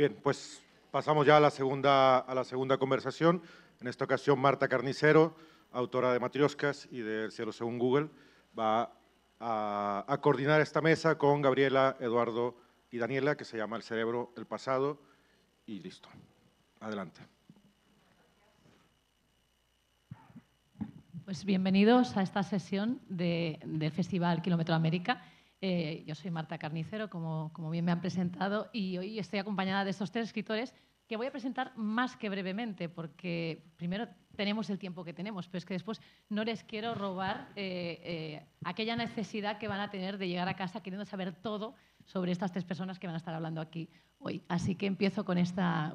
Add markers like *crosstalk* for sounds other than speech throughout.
Bien, pues pasamos ya a la segunda, a la segunda conversación. En esta ocasión, Marta Carnicero, autora de Matrioscas y de El cielo según Google, va a, coordinar esta mesa con Gabriela, Eduardo y Daniela, que se llama El cerebro, el pasado y listo. Adelante. Pues bienvenidos a esta sesión del Festival Kilómetro América. Eh, yo soy Marta Carnicero, como, bien me han presentado, y hoy estoy acompañada de estos tres escritores que voy a presentar más que brevemente, porque primero tenemos el tiempo que tenemos, pero es que después no les quiero robar eh, eh, aquella necesidad que van a tener de llegar a casa queriendo saber todo sobre estas tres personas que van a estar hablando aquí hoy. Así que empiezo con esta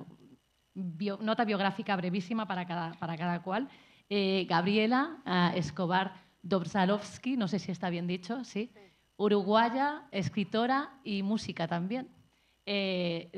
nota biográfica brevísima para cada, para cada cual. Gabriela Escobar Dobzalowski, no sé si está bien dicho, ¿sí? sí uruguaya, escritora y música también. Eh,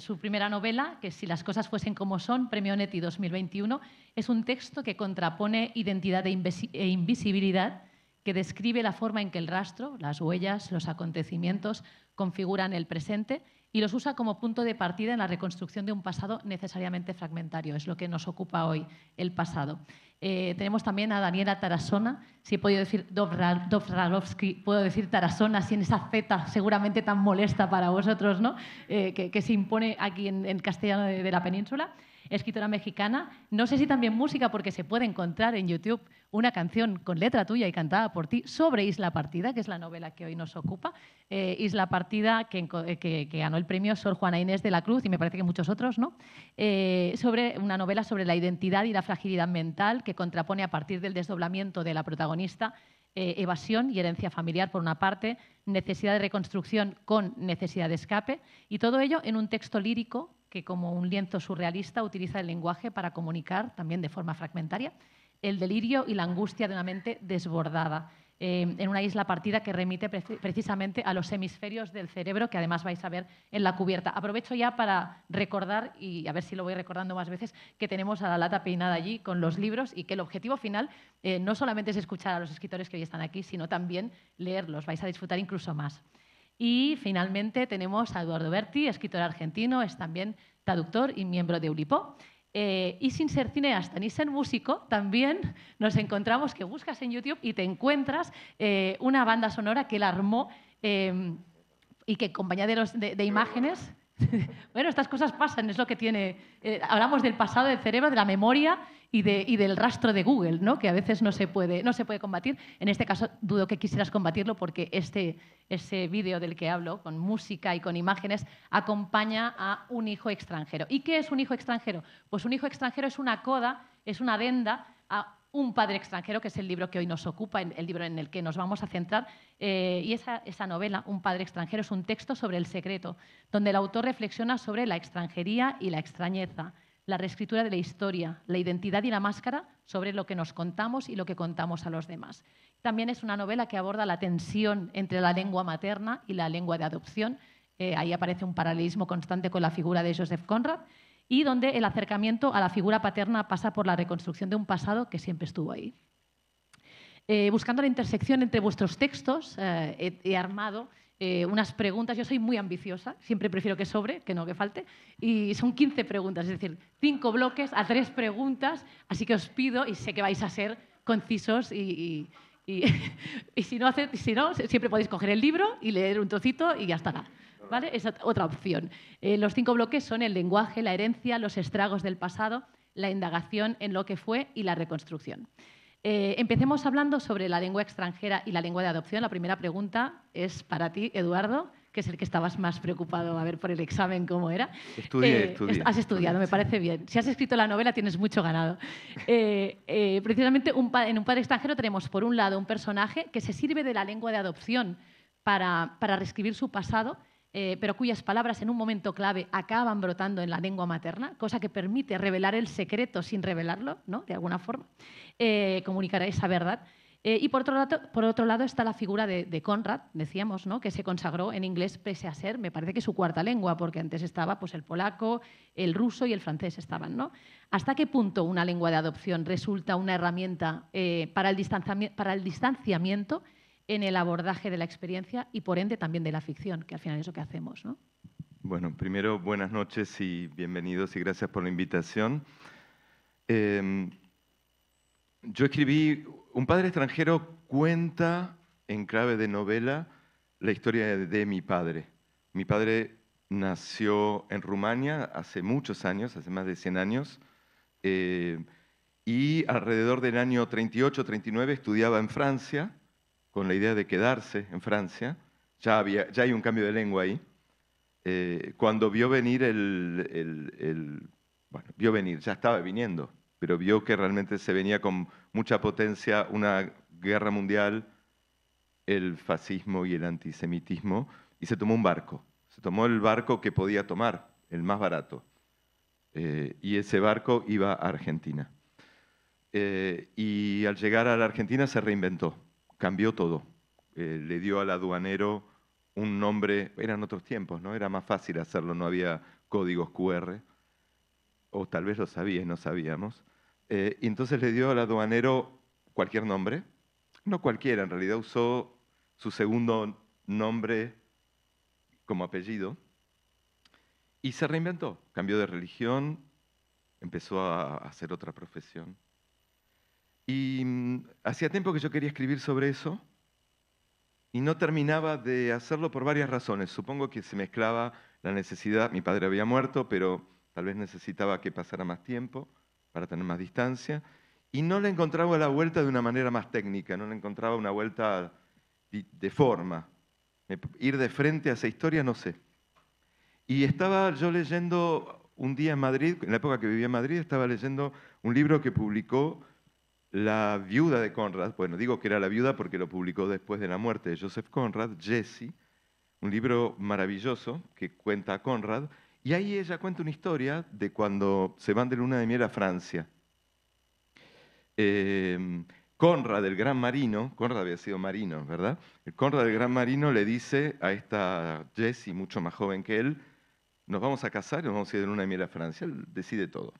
su primera novela, que si las cosas fuesen como son, Premio Neti 2021, es un texto que contrapone identidad e, e invisibilidad, que describe la forma en que el rastro, las huellas, los acontecimientos configuran el presente y los usa como punto de partida en la reconstrucción de un pasado necesariamente fragmentario. Es lo que nos ocupa hoy el pasado. Eh, tenemos también a Daniela Tarasona, si he podido decir Dovralovsky, puedo decir Tarasona, sin esa Z seguramente tan molesta para vosotros, ¿no? Eh, que, se impone aquí en, en castellano de la península escritora mexicana. No sé si también música, porque se puede encontrar en YouTube una canción con letra tuya y cantada por ti sobre Isla Partida, que es la novela que hoy nos ocupa. Eh, Isla Partida, eh, que, ganó el premio Sor Juana Inés de la Cruz y me parece que muchos otros, ¿no? Eh, sobre una novela sobre la identidad y la fragilidad mental que contrapone a partir del desdoblamiento de la protagonista evasión y herencia familiar, por una parte, necesidad de reconstrucción con necesidad de escape, y todo ello en un texto lírico que como un lienzo surrealista utiliza el lenguaje para comunicar, también de forma fragmentaria, el delirio y la angustia de una mente desbordada, eh, en una isla partida que remite precisamente a los hemisferios del cerebro, que además vais a ver en la cubierta. Aprovecho ya para recordar, y a ver si lo voy recordando más veces, que tenemos a la lata peinada allí con los libros y que el objetivo final eh, no solamente es escuchar a los escritores que hoy están aquí, sino también leerlos. Vais a disfrutar incluso más. Y finalmente tenemos a Eduardo Berti, escritor argentino, es también traductor y miembro de Ulipo. Eh, y sin ser cineasta ni ser músico, también nos encontramos que buscas en YouTube y te encuentras eh, una banda sonora que él armó eh, y que compañía de imágenes *laughs* bueno, estas cosas pasan, es lo que tiene. Eh, hablamos del pasado del cerebro, de la memoria y, del rastro de Google, ¿no? que a veces no se, puede, no se puede combatir. En este caso, dudo que quisieras combatirlo porque este, ese vídeo del que hablo, con música y con imágenes, acompaña a un hijo extranjero. ¿Y qué es un hijo extranjero? Pues un hijo extranjero es una coda, es una adenda a un padre extranjero, que es el libro que hoy nos ocupa, el libro en el que nos vamos a centrar. Eh, y esa, novela, Un padre extranjero, es un texto sobre el secreto, donde el autor reflexiona sobre la extranjería y la extrañeza, la reescritura de la historia, la identidad y la máscara sobre lo que nos contamos y lo que contamos a los demás. También es una novela que aborda la tensión entre la lengua materna y la lengua de adopción. Eh, ahí aparece un paralelismo constante con la figura de Joseph Conrad y donde el acercamiento a la figura paterna pasa por la reconstrucción de un pasado que siempre estuvo ahí. Eh, buscando la intersección entre vuestros textos, eh, he, armado eh, unas preguntas. Yo soy muy ambiciosa, siempre prefiero que sobre, que no que falte. Y son 15 preguntas, es decir, cinco bloques a tres preguntas. Así que os pido, y sé que vais a ser concisos y, *laughs* si, no hace, si no, siempre podéis coger el libro y leer un trocito y ya estará. Es otra opción. Eh, los cinco bloques son el lenguaje, la herencia, los estragos del pasado, la indagación en lo que fue y la reconstrucción. Eh, empecemos hablando sobre la lengua extranjera y la lengua de adopción. La primera pregunta es para ti, Eduardo, que es el que estabas más preocupado a ver por el examen cómo era. Eh, has estudiado, me parece bien. Si has escrito la novela tienes mucho ganado. precisamente en un padre extranjero tenemos por un lado un personaje que se sirve de la lengua de adopción para, para reescribir su pasado eh, pero cuyas palabras en un momento clave acaban brotando en la lengua materna, cosa que permite revelar el secreto sin revelarlo, ¿no? de alguna forma, eh, comunicar esa verdad. Eh, y por otro, lado, está la figura de, Conrad, decíamos, ¿no? que se consagró en inglés pese a ser, me parece que su cuarta lengua, porque antes estaba pues, el polaco, el ruso y el francés estaban. ¿no? ¿Hasta qué punto una lengua de adopción resulta una herramienta para el, para el distanciamiento en el abordaje de la experiencia y por ende también de la ficción, que al final es lo que hacemos. ¿no? Bueno, primero buenas noches y bienvenidos y gracias por la invitación. Em, yo escribí, un padre extranjero cuenta en clave de novela la historia de, mi padre. Mi padre nació en Rumania hace muchos años, hace más de 100 años, eh, y alrededor del año 38-39 estudiaba en Francia con la idea de quedarse en Francia, ya, había, ya hay un cambio de lengua ahí, eh, cuando vio venir el, Bueno, vio venir, ya estaba viniendo, pero vio que realmente se venía con mucha potencia una guerra mundial, el fascismo y el antisemitismo, y se tomó un barco. Se tomó el barco que podía tomar, el más barato. Eh, y ese barco iba a Argentina. Eh, y al llegar a la Argentina se reinventó cambió todo. Eh, le dio al aduanero un nombre, eran otros tiempos, ¿no? Era más fácil hacerlo, no había códigos QR, o tal vez lo y no sabíamos. Eh, y entonces le dio al aduanero cualquier nombre, no cualquiera, en realidad usó su segundo nombre como apellido, y se reinventó, cambió de religión, empezó a hacer otra profesión. Y mm, hacía tiempo que yo quería escribir sobre eso y no terminaba de hacerlo por varias razones. Supongo que se mezclaba la necesidad, mi padre había muerto, pero tal vez necesitaba que pasara más tiempo para tener más distancia, y no le encontraba la vuelta de una manera más técnica, no le encontraba una vuelta de forma. Ir de frente a esa historia, no sé. Y estaba yo leyendo un día en Madrid, en la época que vivía en Madrid, estaba leyendo un libro que publicó la viuda de Conrad, bueno, digo que era la viuda porque lo publicó después de la muerte de Joseph Conrad, Jessie, un libro maravilloso que cuenta a Conrad, y ahí ella cuenta una historia de cuando se van de luna de miel a Francia. Em, Conrad, el gran marino, Conrad había sido marino, ¿verdad? El Conrad, el gran marino, le dice a esta Jessie, mucho más joven que él, nos vamos a casar y nos vamos a ir de luna de miel a Francia. Él decide todo.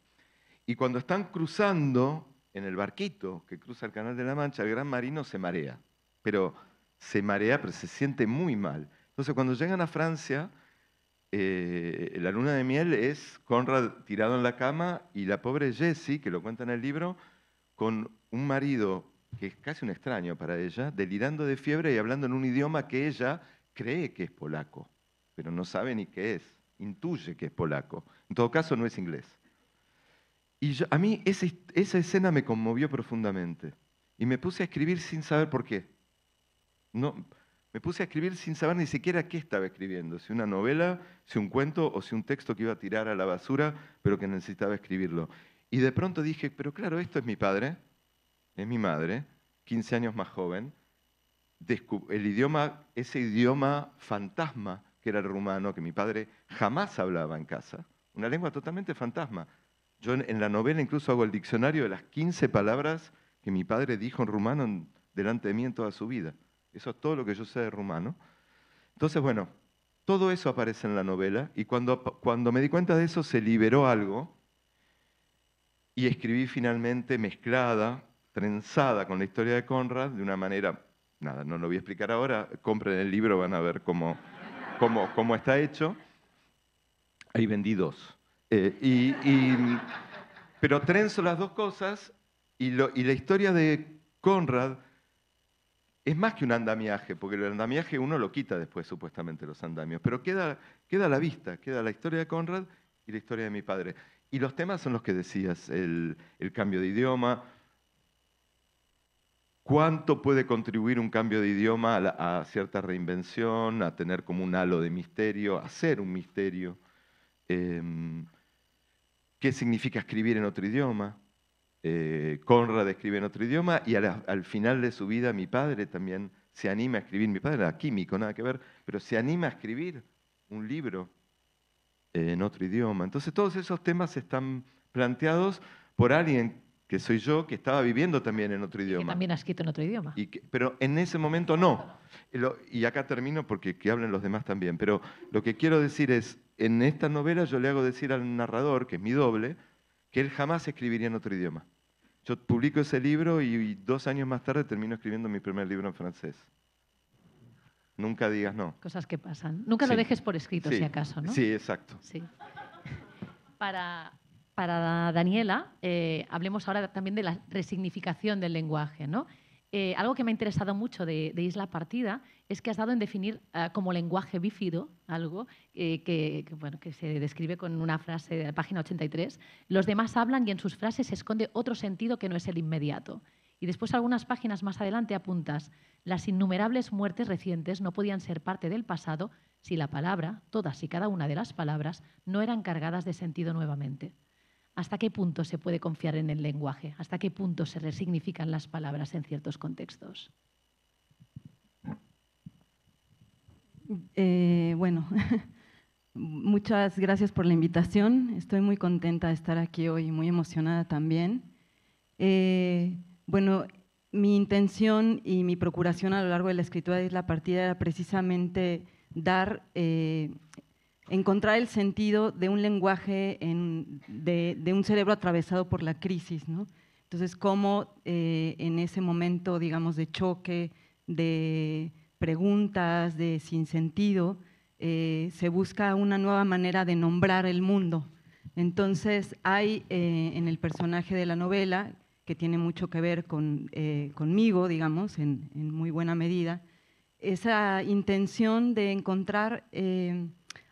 Y cuando están cruzando en el barquito que cruza el Canal de la Mancha, el gran marino se marea, pero se marea, pero se siente muy mal. Entonces, cuando llegan a Francia, eh, la luna de miel es Conrad tirado en la cama y la pobre Jessie, que lo cuenta en el libro, con un marido que es casi un extraño para ella, delirando de fiebre y hablando en un idioma que ella cree que es polaco, pero no sabe ni qué es, intuye que es polaco. En todo caso, no es inglés. Y a mí esa, escena me conmovió profundamente. Y me puse a escribir sin saber por qué. No, me puse a escribir sin saber ni siquiera qué estaba escribiendo, si una novela, si un cuento o si un texto que iba a tirar a la basura, pero que necesitaba escribirlo. Y de pronto dije, pero claro, esto es mi padre, es mi madre, 15 años más joven. El idioma, ese idioma fantasma que era el rumano, que mi padre jamás hablaba en casa, una lengua totalmente fantasma, yo en, la novela incluso hago el diccionario de las 15 palabras que mi padre dijo en rumano delante de mí en toda su vida. Eso es todo lo que yo sé de rumano. Entonces, bueno, todo eso aparece en la novela y cuando, cuando me di cuenta de eso se liberó algo y escribí finalmente mezclada, trenzada con la historia de Conrad de una manera, nada, no lo voy a explicar ahora, compren el libro, van a ver cómo, cómo, cómo está hecho. Ahí vendí dos. Eh, y, pero trenzo las dos cosas y, la historia de Conrad es más que un andamiaje, porque el andamiaje uno lo quita después, supuestamente, los andamios. Pero queda, queda la vista, queda la historia de Conrad y la historia de mi padre. Y los temas son los que decías, el, cambio de idioma, cuánto puede contribuir un cambio de idioma a, cierta reinvención, a tener como un halo de misterio, a ser un misterio. Em, qué significa escribir en otro idioma. Eh, Conrad escribe en otro idioma y al final de su vida mi padre también se anima a escribir, mi padre era químico, nada que ver, pero se anima a escribir un libro eh, en otro idioma. Entonces todos esos temas están planteados por alguien que soy yo, que estaba viviendo también en otro idioma. Que también has escrito en otro idioma. pero en ese momento no. y acá termino porque que hablen los demás también. Pero lo que quiero decir es, en esta novela yo le hago decir al narrador, que es mi doble, que él jamás escribiría en otro idioma. Yo publico ese libro y, dos años más tarde termino escribiendo mi primer libro en francés. Nunca digas no. Cosas que pasan. Nunca lo dejes por escrito, si acaso, ¿no? Sí, exacto. *laughs* Para, para Daniela, eh, hablemos ahora también de la resignificación del lenguaje. ¿no? Eh, algo que me ha interesado mucho de, Isla Partida es que has dado en definir eh, como lenguaje bífido algo que, bueno, que se describe con una frase de la página 83. Los demás hablan y en sus frases se esconde otro sentido que no es el inmediato. Y después algunas páginas más adelante apuntas, las innumerables muertes recientes no podían ser parte del pasado si la palabra, todas y cada una de las palabras, no eran cargadas de sentido nuevamente. ¿Hasta qué punto se puede confiar en el lenguaje? ¿Hasta qué punto se resignifican las palabras en ciertos contextos? Eh, bueno, *laughs* muchas gracias por la invitación. Estoy muy contenta de estar aquí hoy, muy emocionada también. Eh, bueno, mi intención y mi procuración a lo largo de la escritura de la partida era precisamente dar eh, encontrar el sentido de un lenguaje, de, un cerebro atravesado por la crisis. Entonces, cómo eh, en ese momento, digamos, de choque, de preguntas, de sinsentido, eh, se busca una nueva manera de nombrar el mundo. Entonces, hay eh, en el personaje de la novela, que tiene mucho que ver conmigo, digamos, en, muy buena medida, esa intención de encontrar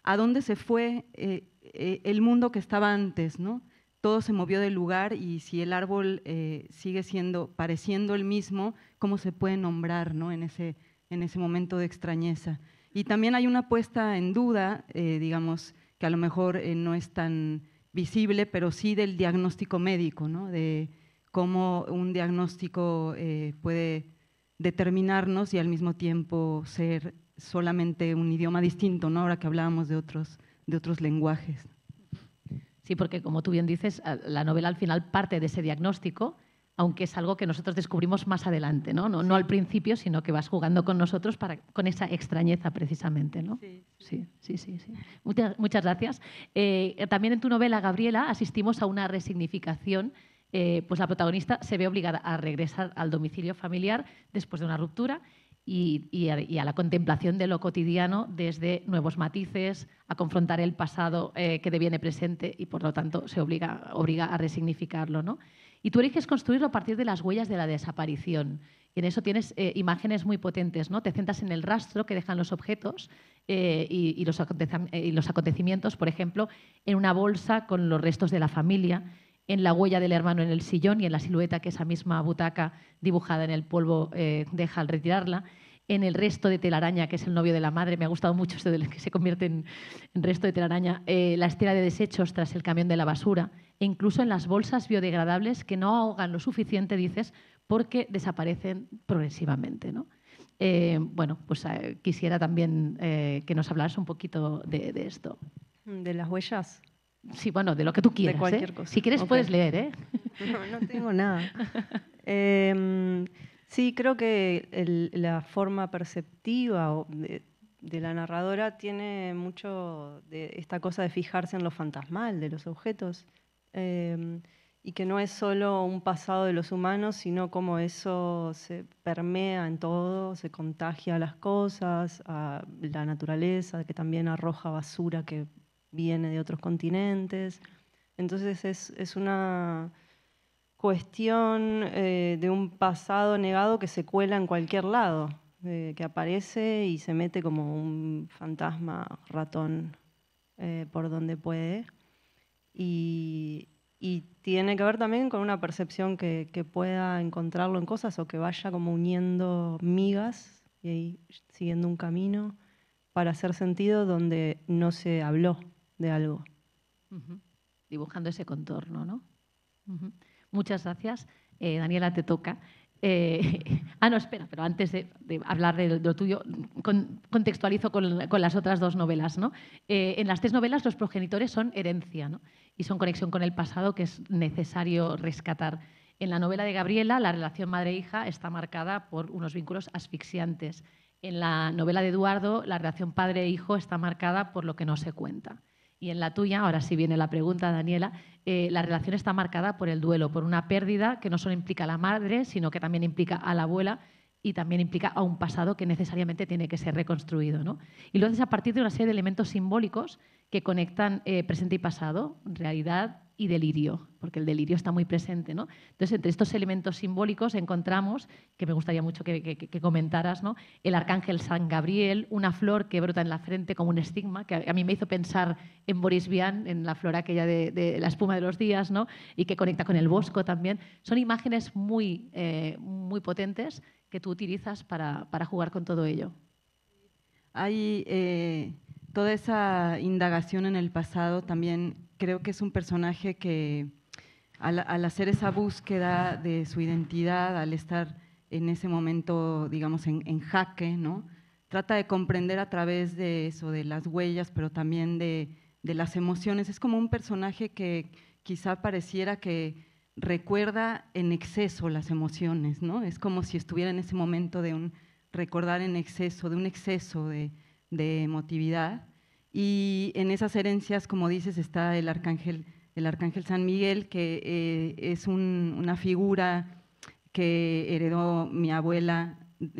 a dónde se fue eh, eh, el mundo que estaba antes, ¿no? Todo se movió del lugar y si el árbol eh, sigue siendo, pareciendo el mismo, ¿cómo se puede nombrar ¿no? en, ese, en ese momento de extrañeza? Y también hay una puesta en duda, digamos, que a lo mejor no es tan visible, pero sí del diagnóstico médico, de cómo un diagnóstico puede determinarnos y al mismo tiempo ser solamente un idioma distinto, ¿no? ahora que hablábamos de otros, de otros lenguajes. Sí, porque como tú bien dices, la novela al final parte de ese diagnóstico, aunque es algo que nosotros descubrimos más adelante, ¿no? No, al principio, sino que vas jugando con nosotros para, con esa extrañeza precisamente, ¿no? Sí, sí, sí, sí. Muchas, muchas, gracias. Eh, también en tu novela, Gabriela, asistimos a una resignificación. Eh, pues la protagonista se ve obligada a regresar al domicilio familiar después de una ruptura y, a, la contemplación de lo cotidiano desde nuevos matices, a confrontar el pasado eh, que deviene presente y por lo tanto se obliga, obliga a resignificarlo. ¿no? Y tú eliges construirlo a partir de las huellas de la desaparición. Y en eso tienes eh, imágenes muy potentes, ¿no? Te centras en el rastro que dejan los objetos eh, y, los acontecimientos, por ejemplo, en una bolsa con los restos de la familia en la huella del hermano en el sillón y en la silueta que esa misma butaca dibujada en el polvo eh, deja al retirarla, en el resto de telaraña, que es el novio de la madre, me ha gustado mucho de de que se convierte en, resto de telaraña, eh, la estela de desechos tras el camión de la basura, e incluso en las bolsas biodegradables que no ahogan lo suficiente, dices, porque desaparecen progresivamente. ¿no? Eh, bueno, pues quisiera también que nos hablaras un poquito de, de, esto. De las huellas. Sí, bueno, de lo que tú quieras. De ¿eh? cualquier cosa. Si quieres puedes leer, ¿eh? *laughs* No, tengo nada. Em, sí, creo que la forma perceptiva de, la narradora tiene mucho de esta cosa de fijarse en lo fantasmal de los objetos. Em, y que no es solo un pasado de los humanos, sino cómo eso se permea en todo, se contagia a las cosas, a la naturaleza, que también arroja basura que viene de otros continentes. Entonces es, una cuestión eh, de un pasado negado que se cuela en cualquier lado, eh, que aparece y se mete como un fantasma ratón eh, por donde puede. Y, tiene que ver también con una percepción que, pueda encontrarlo en cosas o que vaya como uniendo migas y siguiendo un camino para hacer sentido donde no se habló de algo. Dibujando ese contorno, ¿no? Muchas gracias. Eh, Daniela, te toca. Eh, *laughs* ah, no, espera, pero antes de, hablar de, lo tuyo, contextualizo con, las otras dos novelas. Eh, en las tres novelas los progenitores son herencia y son conexión con el pasado que es necesario rescatar. En la novela de Gabriela, la relación madre-hija está marcada por unos vínculos asfixiantes. En la novela de Eduardo, la relación padre-hijo está marcada por lo que no se cuenta. Y en la tuya, ahora sí viene la pregunta, Daniela, eh, la relación está marcada por el duelo, por una pérdida que no solo implica a la madre, sino que también implica a la abuela y también implica a un pasado que necesariamente tiene que ser reconstruido. ¿no? Y lo haces a partir de una serie de elementos simbólicos que conectan eh, presente y pasado, realidad, y delirio, porque el delirio está muy presente. ¿no? Entonces, entre estos elementos simbólicos encontramos, que me gustaría mucho que, comentaras, ¿no? el arcángel San Gabriel, una flor que brota en la frente como un estigma, que a mí me hizo pensar en Boris Vian, en la flor aquella de, de la espuma de los días, ¿no? y que conecta con el bosco también. Son imágenes muy, eh, muy potentes que tú utilizas para, jugar con todo ello. Hay eh, toda esa indagación en el pasado también creo que es un personaje que al, hacer esa búsqueda de su identidad, al estar en ese momento, digamos, en, jaque, trata de comprender a través de eso, de las huellas, pero también de, las emociones. Es como un personaje que quizá pareciera que recuerda en exceso las emociones, ¿no? Es como si estuviera en ese momento de un recordar en exceso, de un exceso de emotividad. Y en esas herencias, como dices, está el arcángel, el arcángel San Miguel, que eh, es una figura que heredó mi abuela,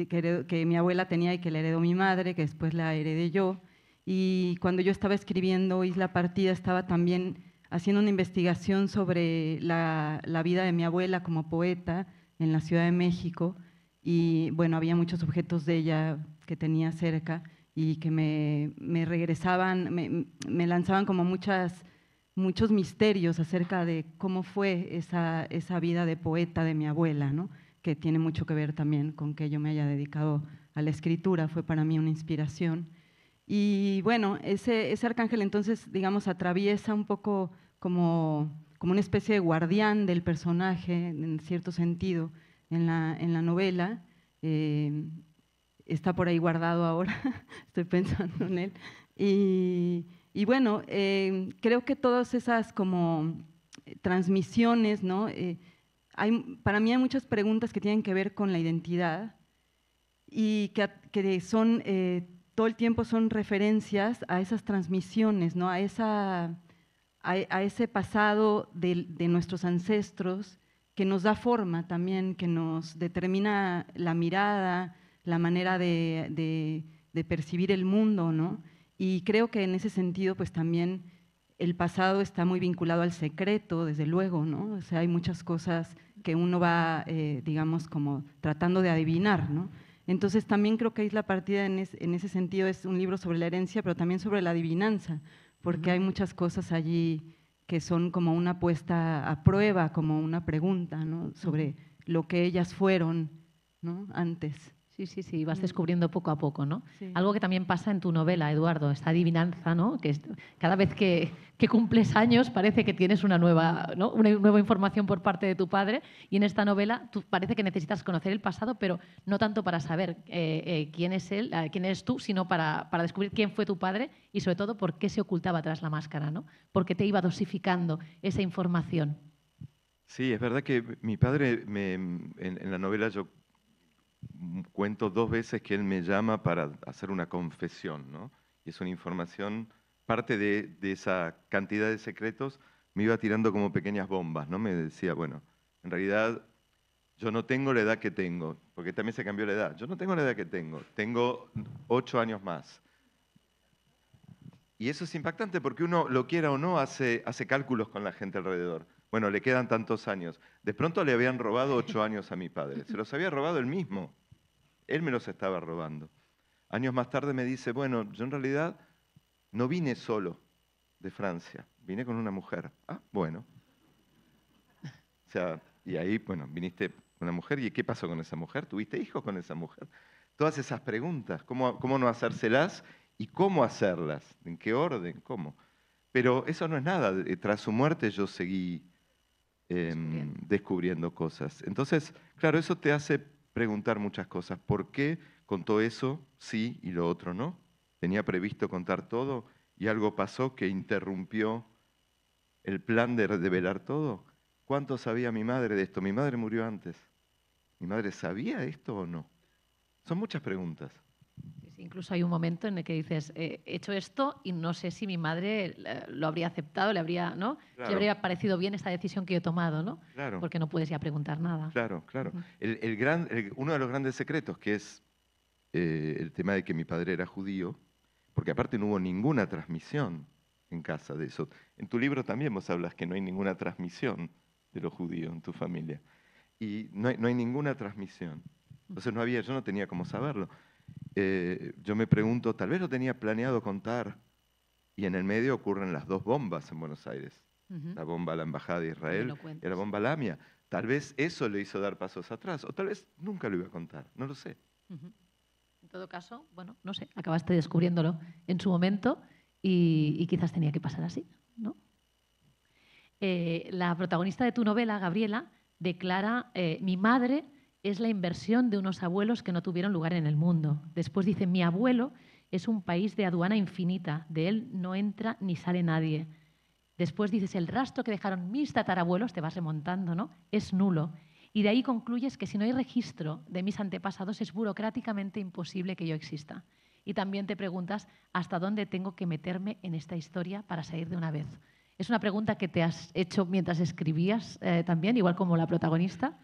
que, mi abuela tenía y que la heredó mi madre, que después la heredé yo. Y cuando yo estaba escribiendo Isla Partida, estaba también haciendo una investigación sobre la, la vida de mi abuela como poeta en la Ciudad de México. Y bueno, había muchos objetos de ella que tenía cerca y que me, regresaban, me, lanzaban como muchas, muchos misterios acerca de cómo fue esa, esa vida de poeta de mi abuela, ¿no? que tiene mucho que ver también con que yo me haya dedicado a la escritura, fue para mí una inspiración. Y bueno, ese, ese arcángel entonces, digamos, atraviesa un poco como, como una especie de guardián del personaje, en cierto sentido, en la, novela. Eh, está por ahí guardado ahora, *laughs* estoy pensando en él. Y, bueno, eh, creo que todas esas como transmisiones, ¿no? Eh, para mí hay muchas preguntas que tienen que ver con la identidad y que, son, eh, todo el tiempo son referencias a esas transmisiones, ¿no? A, a, ese pasado de, de nuestros ancestros que nos da forma también, que nos determina la mirada, la manera de, percibir el mundo, ¿no? Y creo que en ese sentido, pues también el pasado está muy vinculado al secreto, desde luego, ¿no? O sea, hay muchas cosas que uno va, eh, digamos, como tratando de adivinar, ¿no? Entonces también creo que Isla Partida en, en, ese sentido es un libro sobre la herencia, pero también sobre la adivinanza, porque hay muchas cosas allí que son como una puesta a prueba, como una pregunta, ¿no? Sobre lo que ellas fueron, ¿no? Antes. Sí, sí, sí, vas mm. descubriendo poco a poco, ¿no? Algo que también pasa en tu novela, Eduardo, esta adivinanza, ¿no? Que cada vez que, que, cumples años parece que tienes una nueva, una nueva información por parte de tu padre y en esta novela tú parece que necesitas conocer el pasado, pero no tanto para saber eh, eh, quién es él, eh, quién eres tú, sino para, descubrir quién fue tu padre y sobre todo por qué se ocultaba tras la máscara, ¿no? Porque te iba dosificando esa información. Sí, es verdad que mi padre, en, en la novela yo cuento dos veces que él me llama para hacer una confesión, ¿no? Y es una información, parte de, esa cantidad de secretos me iba tirando como pequeñas bombas, ¿no? Me decía, bueno, en realidad yo no tengo la edad que tengo, porque también se cambió la edad, yo no tengo la edad que tengo, tengo ocho años más. Y eso es impactante porque uno, lo quiera o no, hace cálculos con la gente alrededor bueno, le quedan tantos años. De pronto le habían robado ocho años a mi padre. Se los había robado él mismo. Él me los estaba robando. Años más tarde me dice, bueno, yo en realidad no vine solo de Francia, vine con una mujer. Ah, bueno. O sea, y ahí, bueno, viniste con una mujer, ¿y qué pasó con esa mujer? ¿Tuviste hijos con esa mujer? Todas esas preguntas, ¿cómo, cómo no hacérselas y cómo hacerlas? ¿En qué orden? ¿Cómo? Pero eso no es nada. Eh, tras su muerte yo seguí Em, descubriendo. cosas. Entonces, claro, eso te hace preguntar muchas cosas. ¿Por qué contó eso sí y lo otro no? Tenía previsto contar todo y algo pasó que interrumpió el plan de revelar todo. ¿Cuánto sabía mi madre de esto? Mi madre murió antes. ¿Mi madre sabía esto o no? Son muchas preguntas. Incluso hay un momento en el que dices, eh, he hecho esto y no sé si mi madre eh, lo habría aceptado, le habría, ¿no? Le habría parecido bien esta decisión que he tomado, ¿no? Claro. Porque no puedes ya preguntar nada. Claro, claro. uno de los grandes secretos, que es eh, el tema de que mi padre era judío, porque aparte no hubo ninguna transmisión en casa de eso. En tu libro también vos hablas que no hay ninguna transmisión de lo judío en tu familia. Y no hay, no hay ninguna transmisión. Entonces no había, yo no tenía cómo saberlo. Eh, yo me pregunto, tal vez lo tenía planeado contar y en el medio ocurren las dos bombas en Buenos Aires, la bomba a la Embajada de Israel y la bomba a AMIA. Tal vez eso le hizo dar pasos atrás, o tal vez nunca lo iba a contar, no lo sé. En todo caso, bueno, no sé, acabaste descubriéndolo en su momento y, quizás tenía que pasar así, ¿no? Eh, la protagonista de tu novela, Gabriela, declara, eh, mi madre es la inversión de unos abuelos que no tuvieron lugar en el mundo. Después dice, mi abuelo es un país de aduana infinita, de él no entra ni sale nadie. Después dices, el rastro que dejaron mis tatarabuelos, te vas remontando, ¿no? Es nulo. Y de ahí concluyes que si no hay registro de mis antepasados es burocráticamente imposible que yo exista. Y también te preguntas, ¿hasta dónde tengo que meterme en esta historia para salir de una vez? Es una pregunta que te has hecho mientras escribías eh, también, igual como la protagonista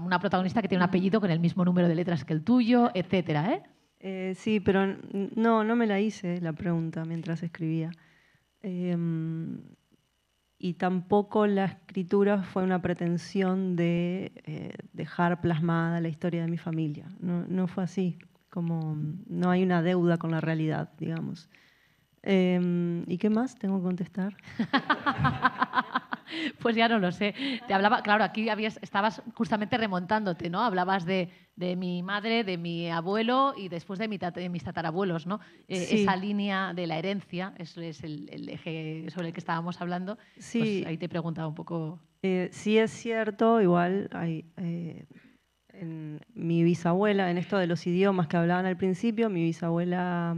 una protagonista que tiene un apellido con el mismo número de letras que el tuyo, etcétera, ¿eh? Eh, sí, pero no, no me la hice la pregunta mientras escribía. Em, y tampoco la escritura fue una pretensión de eh, dejar plasmada la historia de mi familia. No, fue así, como no hay una deuda con la realidad, digamos. Em, ¿Y qué más tengo que contestar? *laughs* *laughs* pues ya no lo sé. Te hablaba, claro, aquí habías, estabas justamente remontándote, ¿no? Hablabas de, mi madre, de mi abuelo y después de, mis tatarabuelos, ¿no? E, esa línea de la herencia, eso es el, eje sobre el que estábamos hablando. Pues sí. ahí te preguntaba un poco. Eh, sí es cierto, igual eh, en mi bisabuela, en esto de los idiomas que hablaban al principio, mi bisabuela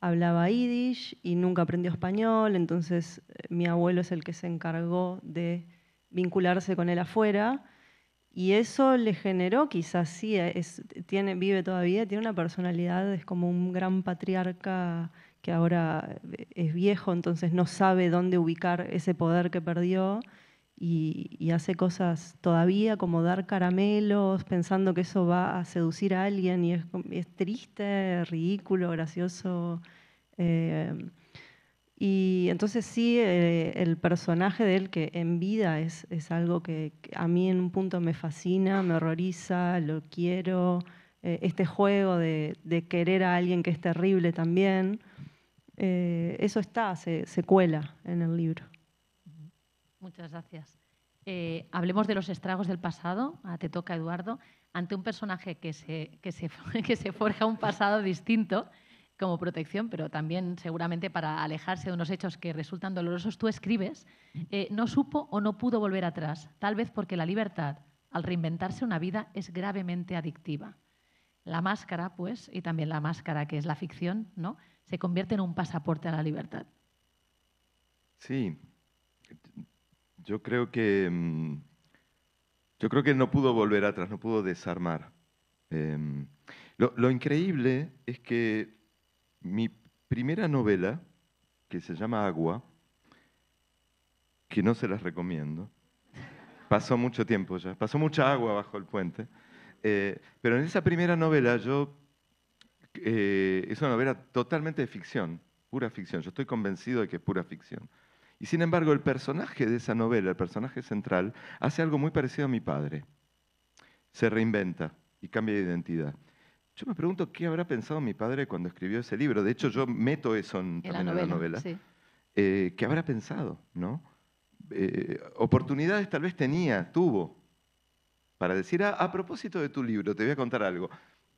hablaba yiddish y nunca aprendió español, entonces eh, mi abuelo es el que se encargó de vincularse con él afuera y eso le generó, quizás sí, eh, tiene, vive todavía, tiene una personalidad, es como un gran patriarca que ahora eh, es viejo, entonces no sabe dónde ubicar ese poder que perdió y, hace cosas todavía como dar caramelos pensando que eso va a seducir a alguien y es, triste, ridículo, gracioso. Eh, y entonces sí, eh, el personaje de él que en vida es, algo que, a mí en un punto me fascina, me horroriza, lo quiero, eh, este juego de, querer a alguien que es terrible también, eso está, se, se cuela en el libro. Muchas gracias. Eh, hablemos de los estragos del pasado. Ah, te toca, Eduardo. Ante un personaje que se, que, se, *laughs* que se forja un pasado distinto como protección, pero también seguramente para alejarse de unos hechos que resultan dolorosos, tú escribes, eh, no supo o no pudo volver atrás, tal vez porque la libertad, al reinventarse una vida, es gravemente adictiva. La máscara, pues, y también la máscara que es la ficción, ¿no? Se convierte en un pasaporte a la libertad. Sí, yo creo que, mm, yo creo que no pudo volver atrás, no pudo desarmar. Em, lo, increíble es que mi primera novela, que se llama Agua, que no se las recomiendo, pasó mucho tiempo ya, pasó mucha agua bajo el puente, eh, pero en esa primera novela yo, eh, es una novela totalmente de ficción, pura ficción, yo estoy convencido de que es pura ficción. Y sin embargo, el personaje de esa novela, el personaje central, hace algo muy parecido a mi padre. Se reinventa y cambia de identidad. Yo me pregunto qué habrá pensado mi padre cuando escribió ese libro. De hecho, yo meto eso en, también la novela, en la novela. Eh, ¿Qué habrá pensado? ¿no? Eh, oportunidades tal vez tenía, tuvo, para decir, ah, a propósito de tu libro, te voy a contar algo.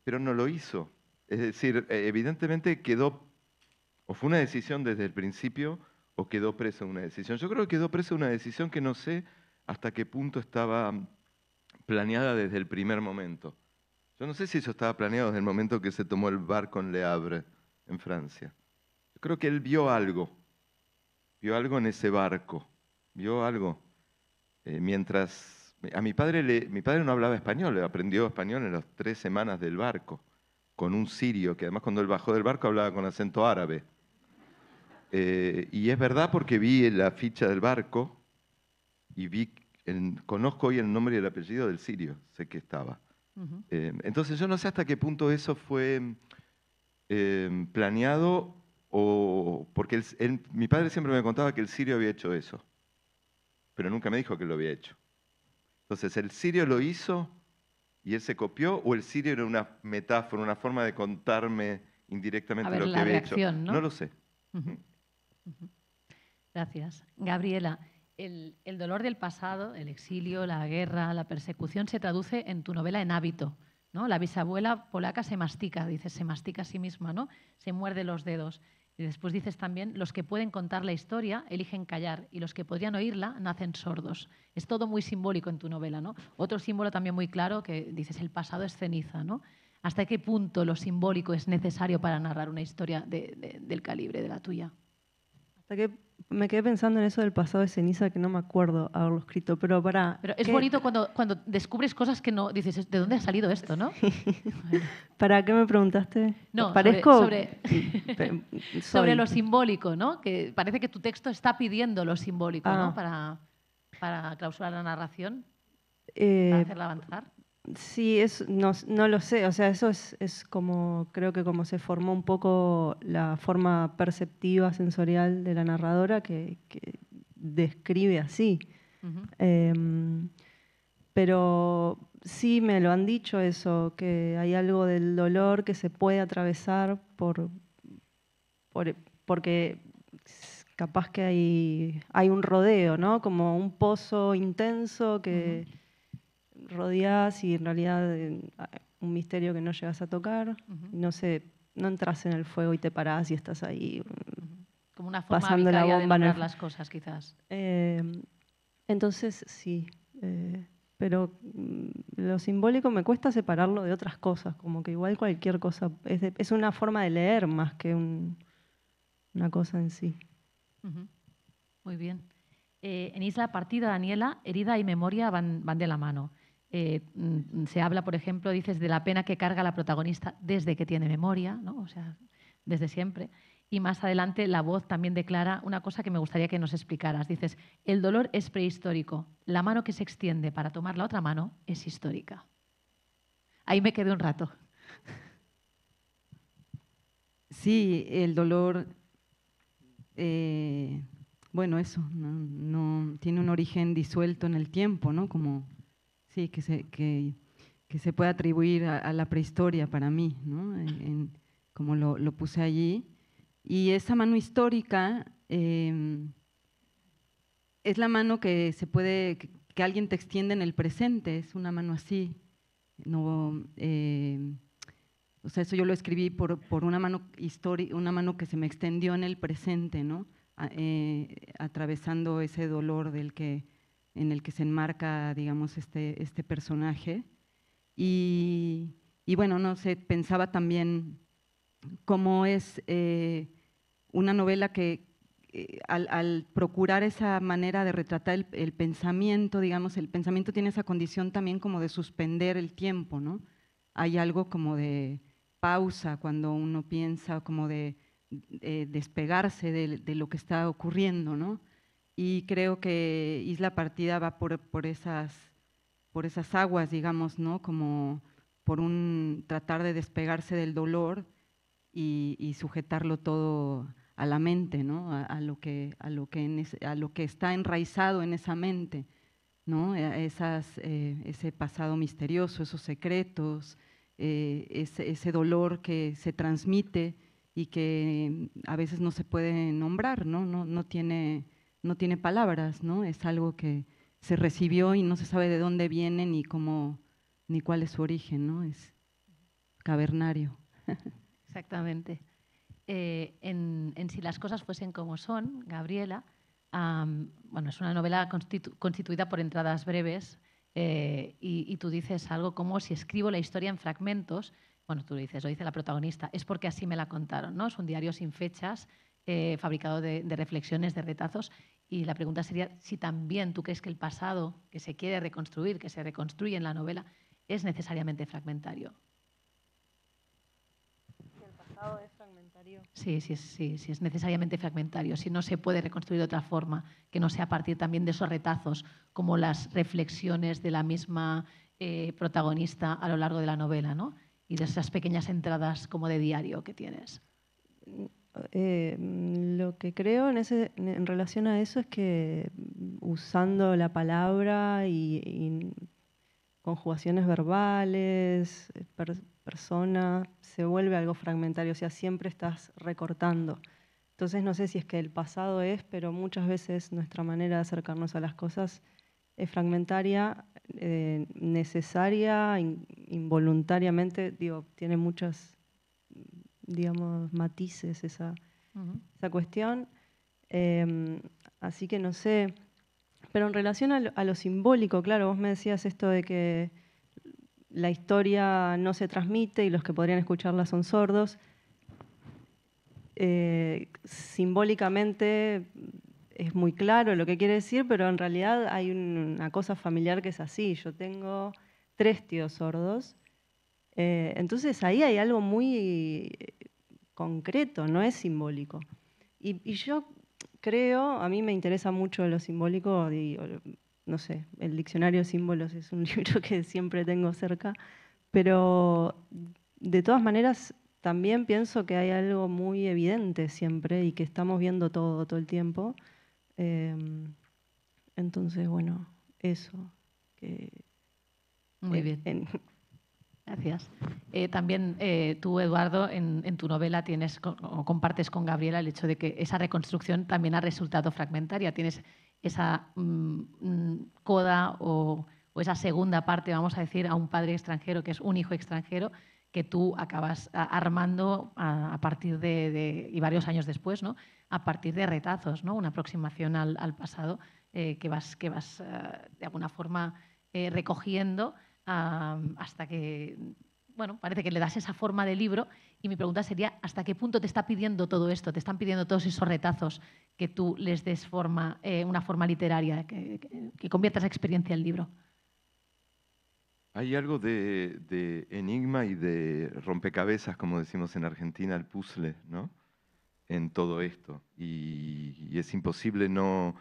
Pero no lo hizo. Es decir, eh, evidentemente quedó, o fue una decisión desde el principio o quedó presa una decisión. Yo creo que quedó presa una decisión que no sé hasta qué punto estaba mm, planeada desde el primer momento. Yo no sé si eso estaba planeado desde el momento que se tomó el barco en Le Havre, en Francia. Yo creo que él vio algo, vio algo en ese barco, vio algo. Eh, mientras eh, a mi padre, mi padre no hablaba español, aprendió español en las tres semanas del barco, con un sirio, que además cuando él bajó del barco hablaba con acento árabe. Eh, y es verdad porque vi la ficha del barco y vi, conozco hoy el nombre y el apellido del sirio, sé que estaba. Eh, entonces yo no sé hasta qué punto eso fue em, planeado o porque mi padre siempre me contaba que el sirio había hecho eso, pero nunca me dijo que lo había hecho. Entonces el sirio lo hizo y él se copió o el sirio era una metáfora, una forma de contarme indirectamente lo que había hecho. ¿no? lo sé. Gracias. Gabriela, el, dolor del pasado, el exilio, la guerra, la persecución, se traduce en tu novela en hábito. ¿no? La bisabuela polaca se mastica, dices, se mastica a sí misma, ¿no? se muerde los dedos. Y después dices también, los que pueden contar la historia eligen callar y los que podrían oírla nacen sordos. Es todo muy simbólico en tu novela, ¿no? Otro símbolo también muy claro que dices, el pasado es ceniza, ¿no? ¿Hasta qué punto lo simbólico es necesario para narrar una historia del calibre de la tuya? Que me quedé pensando en eso del pasado de ceniza que no me acuerdo haberlo escrito, pero para... Pero es bonito cuando, cuando descubres cosas que no dices, ¿de dónde ha salido esto, no? *laughs* ¿Para qué me preguntaste? No, Parezco... sobre, *laughs* sobre, lo simbólico, ¿no? Que parece que tu texto está pidiendo lo simbólico, ¿no? Ah. Para, para clausurar la narración, para eh, hacerla avanzar. Sí, es, no, lo sé, o sea, eso es, como, creo que como se formó un poco la forma perceptiva, sensorial de la narradora que, describe así. Em, pero sí me lo han dicho eso, que hay algo del dolor que se puede atravesar por, por porque capaz que hay, hay un rodeo, ¿no? Como un pozo intenso que rodeás y en realidad eh, un misterio que no llegas a tocar, no sé, no entras en el fuego y te parás y estás ahí. Como una forma pasando la de las cosas, quizás. Eh, entonces, sí. Eh, pero mm, lo simbólico me cuesta separarlo de otras cosas, como que igual cualquier cosa, es, una forma de leer más que una cosa en sí. Muy bien. en Isla Partida, Daniela, herida y memoria van, van de la mano. Eh, mm, se habla, por ejemplo, dices, de la pena que carga la protagonista desde que tiene memoria, o sea, desde siempre. Y más adelante la voz también declara una cosa que me gustaría que nos explicaras. Dices, el dolor es prehistórico, la mano que se extiende para tomar la otra mano es histórica. Ahí me quedé un rato. Sí, el dolor, eh, bueno, eso, tiene un origen disuelto en el tiempo, ¿no? Como Sí, que se, que, que se puede atribuir a, la prehistoria para mí, ¿no? como lo, lo, puse allí. Y esa mano histórica eh, es la mano que se puede, que, alguien te extiende en el presente, es una mano así. No, eh, o sea, eso yo lo escribí por, por una, mano una mano que se me extendió en el presente, ¿no? Eh, atravesando ese dolor del que en el que se enmarca, digamos, este, este personaje. Y, y bueno, no sé, pensaba también cómo es eh, una novela que eh, al, procurar esa manera de retratar el, pensamiento, digamos, el pensamiento tiene esa condición también como de suspender el tiempo, ¿no? Hay algo como de pausa cuando uno piensa, como de eh, despegarse de, de, lo que está ocurriendo, ¿no? y creo que Isla Partida va por, por, esas, por esas aguas, digamos, ¿no? Como por un tratar de despegarse del dolor y, sujetarlo todo a la mente, A, lo, que, a, lo que está enraizado en esa mente, ¿no? E, eh, ese pasado misterioso, esos secretos, eh, ese, dolor que se transmite y que a veces no se puede nombrar, ¿no? No, no tiene no tiene palabras, ¿no? Es algo que se recibió y no se sabe de dónde viene ni cómo, ni cuál es su origen, ¿no? Es cavernario. *laughs* Exactamente. Eh, en, Si las cosas fuesen como son, Gabriela, bueno, es una novela constituida por entradas breves eh, y, tú dices algo como si escribo la historia en fragmentos, bueno, tú lo dices, lo dice la protagonista, es porque así me la contaron, ¿no? Es un diario sin fechas, eh, fabricado de, de, reflexiones, de retazos, y la pregunta sería si también tú crees que el pasado que se quiere reconstruir, que se reconstruye en la novela, es necesariamente fragmentario. Si el pasado es fragmentario. Sí, sí, sí, sí, es necesariamente fragmentario. Si no se puede reconstruir de otra forma, que no sea a partir también de esos retazos, como las reflexiones de la misma eh, protagonista a lo largo de la novela, ¿no? Y de esas pequeñas entradas como de diario que tienes mm, eh, lo que creo en, ese, en relación a eso es que mm, usando la palabra y, conjugaciones verbales, eh, persona, se vuelve algo fragmentario, o sea, siempre estás recortando. Entonces no sé si es que el pasado es, pero muchas veces nuestra manera de acercarnos a las cosas es fragmentaria, eh, necesaria, involuntariamente, digo, tiene muchas digamos, matices esa, cuestión. Em, así que no sé, pero en relación a lo, simbólico, claro, vos me decías esto de que la historia no se transmite y los que podrían escucharla son sordos. Eh, simbólicamente es muy claro lo que quiere decir, pero en realidad hay una cosa familiar que es así. Yo tengo tres tíos sordos eh, entonces ahí hay algo muy eh, concreto, no es simbólico. Y, yo creo, a mí me interesa mucho lo simbólico, no sé, el diccionario de símbolos es un *laughs* libro que siempre tengo cerca, pero de todas maneras también pienso que hay algo muy evidente siempre y que estamos viendo todo, todo el tiempo. Eh, entonces, bueno, eso. muy bien. Gracias. Eh, también eh, tú, Eduardo, en, tu novela tienes compartes con Gabriela el hecho de que esa reconstrucción también ha resultado fragmentaria. Tienes esa mm, mm, coda o, esa segunda parte, vamos a decir, a un padre extranjero que es un hijo extranjero que tú acabas armando a, partir de, y varios años después, ¿no? a partir de retazos, ¿no? una aproximación al, pasado eh, que vas, que vas de alguna forma recogiendo hasta que, bueno, parece que le das esa forma de libro y mi pregunta sería, ¿hasta qué punto te está pidiendo todo esto? ¿Te están pidiendo todos esos retazos que tú les des forma, eh, una forma literaria, que, que, conviertas la experiencia en libro? Hay algo de, enigma y de rompecabezas, como decimos en Argentina, el puzzle, ¿no? En todo esto. y es imposible no,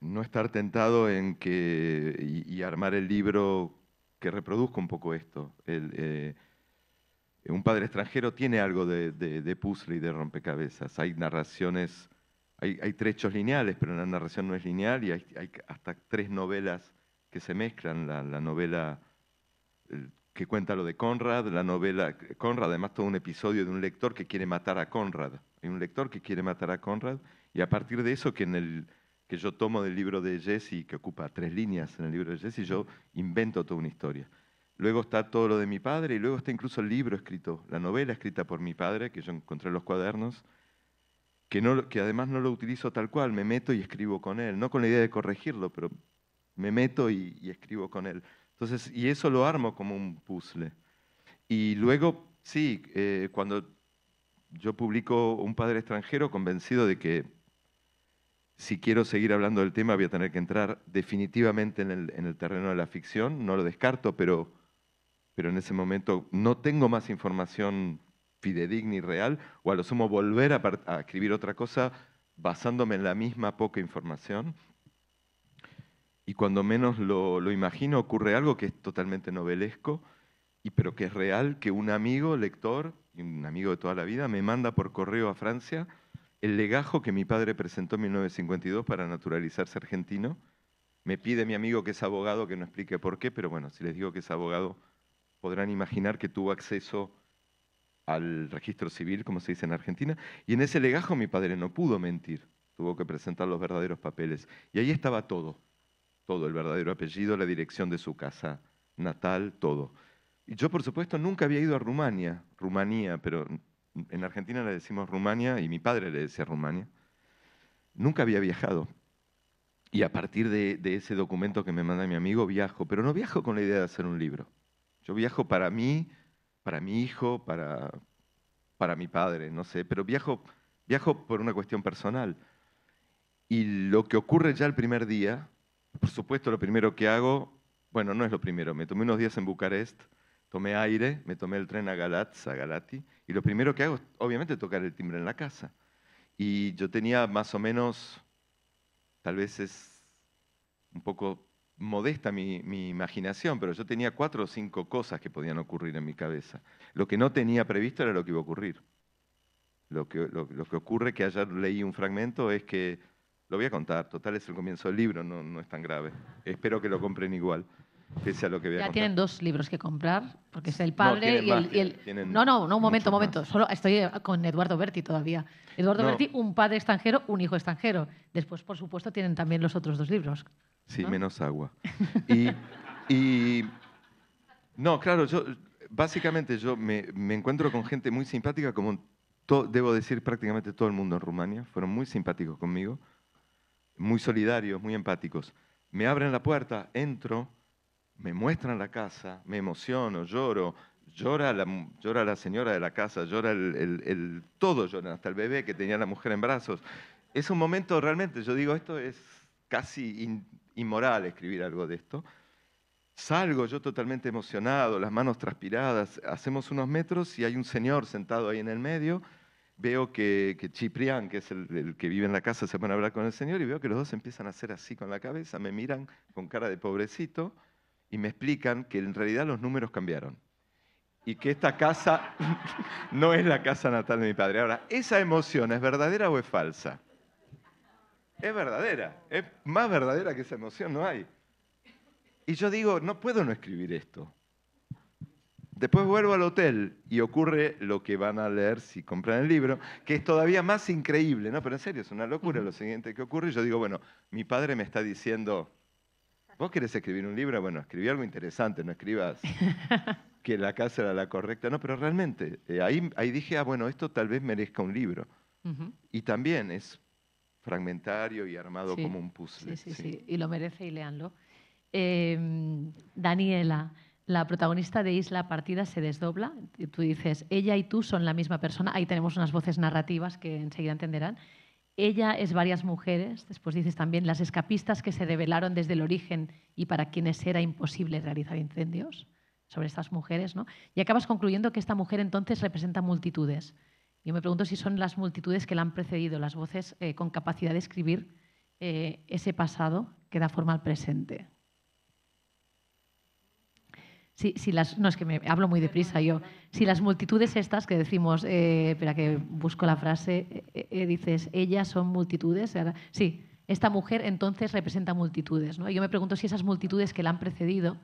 no estar tentado en que, y, armar el libro que reproduzca un poco esto. Eh, un padre extranjero tiene algo de, puzzle y de rompecabezas. Hay narraciones, hay, trechos lineales, pero la narración no es lineal y hay, hasta tres novelas que se mezclan. La, la novela eh, que cuenta lo de Conrad, la novela Conrad, además todo un episodio de un lector que quiere matar a Conrad. Hay un lector que quiere matar a Conrad y a partir de eso que en el que yo tomo del libro de Jesse, que ocupa tres líneas en el libro de Jesse, yo invento toda una historia. Luego está todo lo de mi padre y luego está incluso el libro escrito, la novela escrita por mi padre, que yo encontré en los cuadernos, que, no, que además no lo utilizo tal cual, me meto y escribo con él, no con la idea de corregirlo, pero me meto y, escribo con él. Entonces, y eso lo armo como un puzzle. Y luego, sí, eh, cuando yo publico Un padre extranjero, convencido de que si quiero seguir hablando del tema, voy a tener que entrar definitivamente en el, terreno de la ficción, no lo descarto, pero, en ese momento no tengo más información fidedigna y real, o a lo sumo volver a, escribir otra cosa basándome en la misma poca información. Y cuando menos lo, imagino, ocurre algo que es totalmente novelesco, y, pero que es real, que un amigo, lector, un amigo de toda la vida, me manda por correo a Francia, el legajo que mi padre presentó en 1952 para naturalizarse argentino, me pide mi amigo que es abogado que no explique por qué, pero bueno, si les digo que es abogado, podrán imaginar que tuvo acceso al registro civil, como se dice en Argentina, y en ese legajo mi padre no pudo mentir, tuvo que presentar los verdaderos papeles. Y ahí estaba todo, todo, el verdadero apellido, la dirección de su casa natal, todo. Y yo, por supuesto, nunca había ido a Rumania, Rumanía, pero en Argentina le decimos Rumania y mi padre le decía Rumania. Nunca había viajado. Y a partir de, ese documento que me manda mi amigo, viajo. Pero no viajo con la idea de hacer un libro. Yo viajo para mí, para mi hijo, para, para mi padre, no sé. Pero viajo, viajo por una cuestión personal. Y lo que ocurre ya el primer día, por supuesto lo primero que hago, bueno, no es lo primero, me tomé unos días en Bucarest Tomé aire, me tomé el tren a Galatz, a Galati, y lo primero que hago es, obviamente, tocar el timbre en la casa. Y yo tenía más o menos, tal vez es un poco modesta mi, imaginación, pero yo tenía cuatro o cinco cosas que podían ocurrir en mi cabeza. Lo que no tenía previsto era lo que iba a ocurrir. Lo que, que ocurre que ayer leí un fragmento es que, lo voy a contar, total es el comienzo del libro, no, no es tan grave. Espero que lo compren igual que Ya tienen dos libros que comprar, porque es el padre y, el, no, no, no, un momento, un momento. Solo estoy eh, con Eduardo Berti todavía. Eduardo Berti, un padre extranjero, un hijo extranjero. Después, por supuesto, tienen también los otros dos libros. Sí, menos agua. *laughs* Y, No, claro, yo... Básicamente yo me, me encuentro con gente muy simpática, como debo decir prácticamente todo el mundo en Rumania. Fueron muy simpáticos conmigo, muy solidarios, muy empáticos. Me abren la puerta, entro, me muestran la casa, me emociono, lloro, llora la, señora de la casa, llora el, todo llora, hasta el bebé que tenía la mujer en brazos. Es un momento realmente, yo digo, esto es casi inmoral escribir algo de esto. Salgo yo totalmente emocionado, las manos transpiradas, hacemos unos metros y hay un señor sentado ahí en el medio. Veo que, Chiprián, que es el, que vive en la casa, se pone a hablar con el señor y veo que los dos empiezan a hacer así con la cabeza, me miran con cara de pobrecito y me explican que en realidad los números cambiaron y que esta casa *laughs* no es la casa natal de mi padre. Ahora, ¿esa emoción es verdadera o es falsa? Es verdadera, es más verdadera que esa emoción, no hay. Y yo digo, no puedo no escribir esto. Después vuelvo al hotel y ocurre lo que van a leer si compran el libro, que es todavía más increíble, ¿no? Pero en serio, es una locura lo siguiente que ocurre. Y yo digo, bueno, mi padre me está diciendo, ¿Vos querés escribir un libro? Bueno, escribí algo interesante, no escribas *laughs* que la casa era la correcta. No, pero realmente, eh, ahí, dije, ah, bueno, esto tal vez merezca un libro. Y también es fragmentario y armado como un puzzle. Sí, sí, sí, y lo merece y leanlo. Em, Daniela, la protagonista de Isla Partida se desdobla. Tú dices, ella y tú son la misma persona. Ahí tenemos unas voces narrativas que enseguida entenderán. Ella es varias mujeres, después dices también las escapistas que se revelaron desde el origen y para quienes era imposible realizar incendios, sobre estas mujeres, ¿no? Y acabas concluyendo que esta mujer entonces representa multitudes. Yo me pregunto si son las multitudes que la han precedido, las voces eh, con capacidad de escribir eh, ese pasado que da forma al presente. Si, las, no, es que me hablo muy deprisa yo. Si las multitudes estas que decimos, eh, espera que busco la frase, eh, eh, dices, ellas son multitudes. sí, esta mujer entonces representa multitudes. ¿no? yo me pregunto si esas multitudes que la han precedido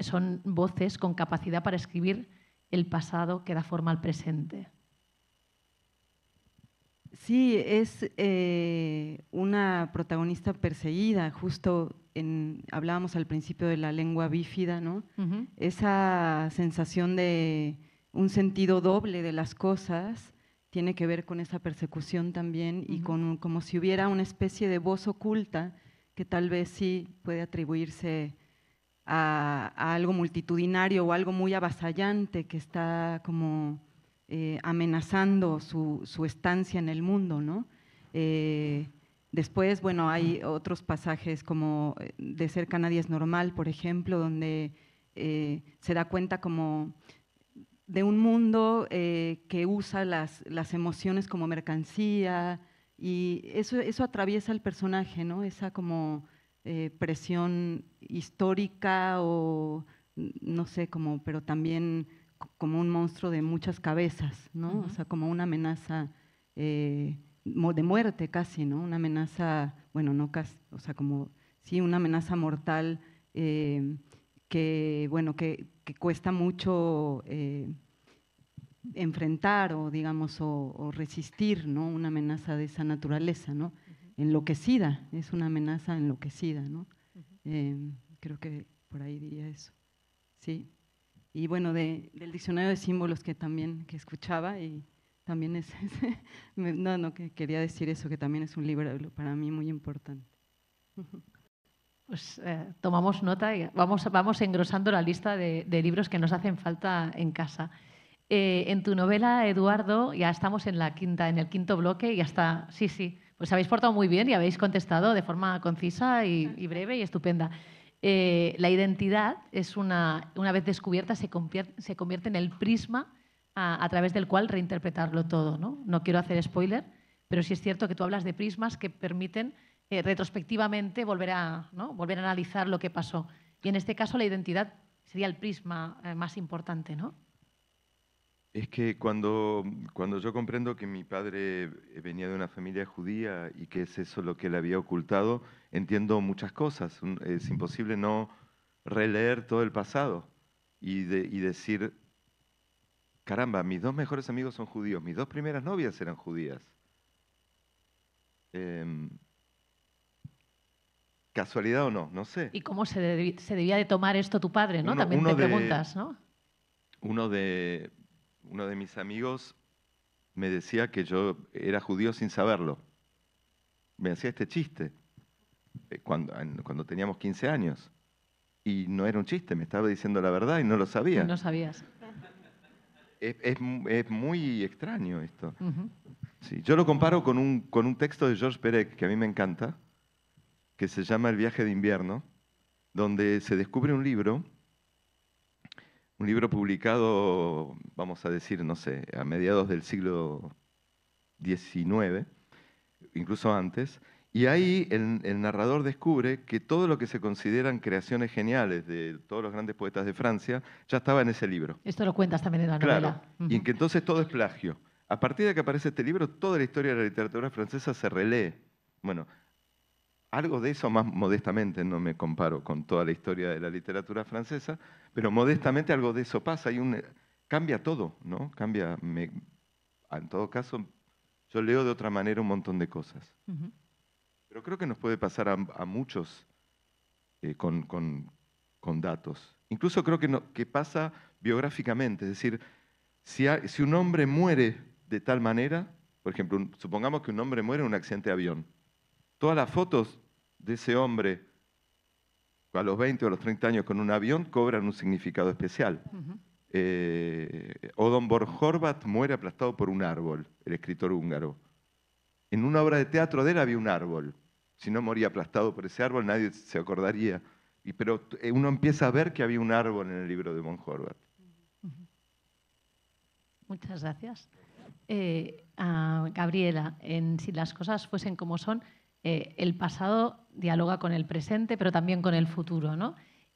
son voces con capacidad para escribir el pasado que da forma al presente. Sí, es eh, una protagonista perseguida, justo en, hablábamos al principio de la lengua bífida, ¿no? Esa sensación de un sentido doble de las cosas tiene que ver con esa persecución también y con como si hubiera una especie de voz oculta que tal vez sí puede atribuirse a algo multitudinario o algo muy avasallante que está como eh, amenazando su, estancia en el mundo, eh, después, bueno, hay otros pasajes como eh, de cerca nadie es normal, por ejemplo, donde se da cuenta como de un mundo que usa las, las, emociones como mercancía y eso, eso atraviesa al personaje, ¿no? Esa como presión histórica o no sé, como, pero también como un monstruo de muchas cabezas, ¿no? O sea, como una amenaza eh, de muerte casi, ¿no? Una amenaza, bueno, no casi, o sea, como sí, una amenaza mortal eh, que, bueno, que, cuesta mucho eh, enfrentar o, digamos, o, resistir, ¿no? Una amenaza de esa naturaleza, ¿no? Enloquecida, es una amenaza enloquecida, ¿no? creo que por ahí diría eso, sí y bueno, del diccionario de símbolos que también que escuchaba y también es, *laughs* no, no, que quería decir eso, que también es un libro para mí muy importante. *laughs* Pues eh, tomamos nota y vamos, vamos engrosando la lista de, libros que nos hacen falta en casa. Eh, en tu novela, Eduardo, ya estamos en la quinta, en el quinto bloque, y ya está, sí, sí, pues habéis portado muy bien y habéis contestado de forma concisa y breve y estupenda. Eh, la identidad es una, una vez descubierta, se convierte, en el prisma a, través del cual reinterpretarlo todo. ¿no? quiero hacer spoiler, pero sí es cierto que tú hablas de prismas que permiten eh, retrospectivamente volver a, volver a analizar lo que pasó. Y en este caso la identidad sería el prisma eh, más importante, ¿no? Es que cuando, cuando yo comprendo que mi padre eh, venía de una familia judía y que es eso lo que le había ocultado, entiendo muchas cosas. Es imposible no releer todo el pasado y, decir, caramba, mis dos mejores amigos son judíos, mis dos primeras novias eran judías. Em, ¿Casualidad o no? No sé. ¿Y cómo se, debía de tomar esto tu padre? ¿no? También te preguntas, ¿no? Uno de, uno de mis amigos me decía que yo era judío sin saberlo. Me hacía este chiste eh, cuando, cuando teníamos 15 años. Y no era un chiste, me estaba diciendo la verdad y no lo sabía. No sabías. Es, muy extraño esto. yo lo comparo con un, con un texto de George Pérez que a mí me encanta, que se llama El viaje de invierno, donde se descubre un libro un libro publicado, vamos a decir, no sé, a mediados del siglo XIX, incluso antes, y ahí el, narrador descubre que todo lo que se consideran creaciones geniales de todos los grandes poetas de Francia ya estaba en ese libro. Esto lo cuentas también en la novela. Y que entonces todo es plagio. A partir de que aparece este libro, toda la historia de la literatura francesa se relee. Bueno, algo de eso, más modestamente, no me comparo con toda la historia de la literatura francesa, pero modestamente algo de eso pasa, y cambia todo, ¿no? Cambia, en todo caso, yo leo de otra manera un montón de cosas. Pero creo que nos puede pasar a, muchos eh, con, datos. Incluso creo que, que pasa biográficamente, es decir, si, si, un hombre muere de tal manera, por ejemplo, supongamos que un hombre muere en un accidente de avión, todas las fotos de ese hombre a los 20 o los 30 años con un avión cobran un significado especial. Eh, Horvat muere aplastado por un árbol, el escritor húngaro. En una obra de teatro de él había un árbol. Si no moría aplastado por ese árbol, nadie se acordaría. Y, pero eh, uno empieza a ver que había un árbol en el libro de Von Horvat. Muchas gracias. Eh, Gabriela, Si las cosas fuesen como son, eh, el pasado dialoga con el presente, pero también con el futuro, ¿no?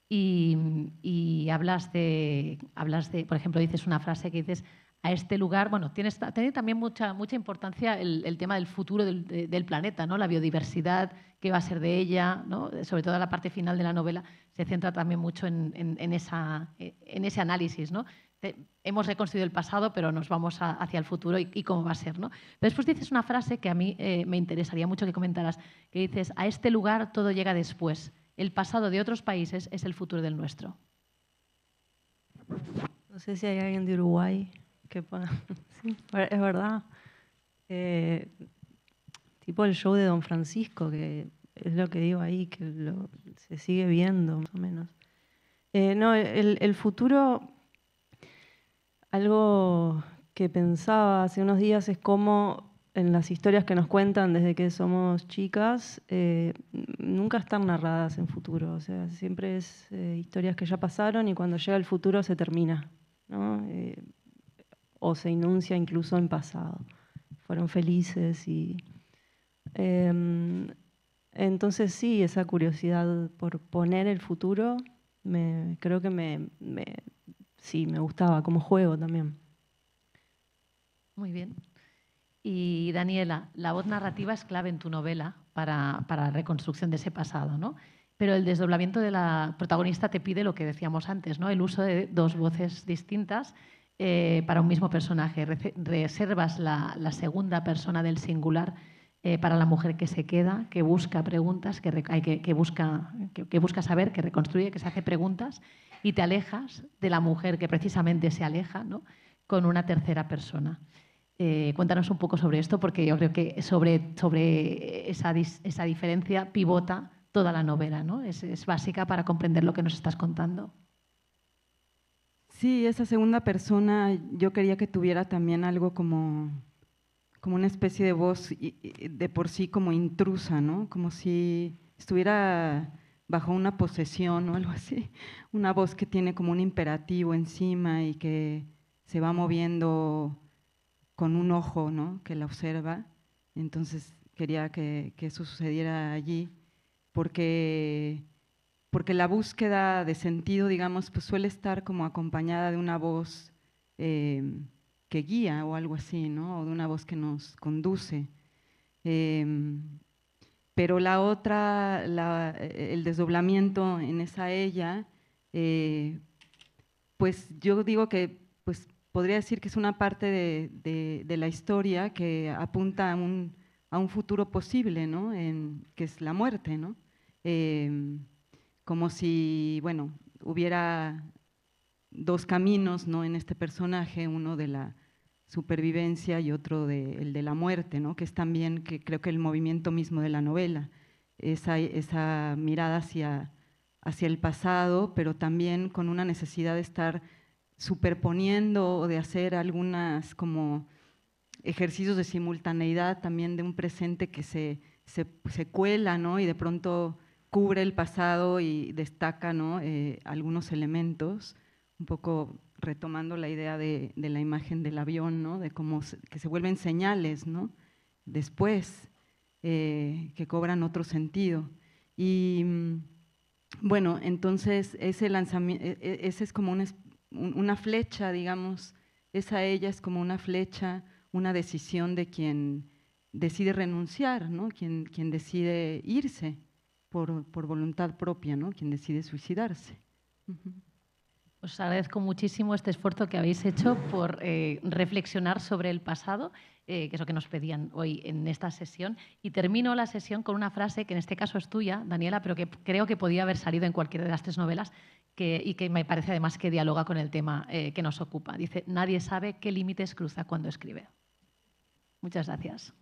Y, hablas, de, hablas de, por ejemplo, dices una frase que dices, a este lugar, bueno, tiene, también mucha, mucha importancia el, tema del futuro del, planeta, ¿no? La biodiversidad, qué va a ser de ella, ¿no? Sobre todo la parte final de la novela se centra también mucho en, en, esa, en ese análisis, ¿no? Eh, hemos reconstruido el pasado, pero nos vamos hacia el futuro y, cómo va a ser. ¿no? después dices una frase que a mí eh, me interesaría mucho que comentaras, que dices, a este lugar todo llega después. El pasado de otros países es el futuro del nuestro. No sé si hay alguien de Uruguay que pueda... *laughs* sí, es verdad. Eh, tipo el show de Don Francisco, que es lo que digo ahí, que se sigue viendo más o menos. no, el futuro algo que pensaba hace unos días es cómo en las historias que nos cuentan desde que somos chicas, eh, nunca están narradas en futuro. O sea, siempre es eh, historias que ya pasaron y cuando llega el futuro se termina, eh, o se enuncia incluso en pasado. Fueron felices y... Em, entonces sí, esa curiosidad por poner el futuro creo que me sí, me gustaba como juego también. Muy bien. Y Daniela, la voz narrativa es clave en tu novela para, la reconstrucción de ese pasado, ¿no? Pero el desdoblamiento de la protagonista te pide lo que decíamos antes, ¿no? El uso de dos voces distintas eh, para un mismo personaje. Reservas la, segunda persona del singular eh, para la mujer que se queda, que busca preguntas, que, que, que busca, que, busca saber, que reconstruye, que se hace preguntas y te alejas de la mujer que precisamente se aleja ¿no? con una tercera persona. Eh, cuéntanos un poco sobre esto, porque yo creo que sobre, sobre esa, esa diferencia pivota toda la novela, ¿no? Es, es, básica para comprender lo que nos estás contando. Sí, esa segunda persona yo quería que tuviera también algo como, como una especie de voz de por sí como intrusa, ¿no? Como si estuviera bajo una posesión o algo así, una voz que tiene como un imperativo encima y que se va moviendo con un ojo, ¿no? Que la observa. Entonces quería que, eso sucediera allí, porque, porque la búsqueda de sentido, digamos, pues suele estar como acompañada de una voz em, que guía o algo así, ¿no? O de una voz que nos conduce. Em, pero la otra, eh, el desdoblamiento en esa ella, eh, pues yo digo que pues podría decir que es una parte de, la historia que apunta a un, futuro posible, que es la muerte, em, como si, bueno, hubiera dos caminos ¿no? en este personaje, uno de la supervivencia y otro de, el de la muerte, que es también que creo que el movimiento mismo de la novela, esa, esa mirada hacia, hacia el pasado, pero también con una necesidad de estar superponiendo o de hacer algunas como ejercicios de simultaneidad también de un presente que se, se, cuela y de pronto cubre el pasado y destaca eh, algunos elementos, un poco retomando la idea de, la imagen del avión, ¿no? de cómo se, que se vuelven señales ¿no? después, eh, que cobran otro sentido. Y mm, bueno, entonces ese lanzamiento, e, e, ese es como una, una flecha, digamos, esa ella es como una flecha, una decisión de quien decide renunciar, ¿no? quien, quien decide irse por, voluntad propia, ¿no? quien decide suicidarse. Os agradezco muchísimo este esfuerzo que habéis hecho por eh, reflexionar sobre el pasado, eh, que es lo que nos pedían hoy en esta sesión. Y termino la sesión con una frase que en este caso es tuya, Daniela, pero que creo que podía haber salido en cualquiera de las tres novelas y que me parece además que dialoga con el tema eh, que nos ocupa. Dice, nadie sabe qué límites cruza cuando escribe. Muchas gracias.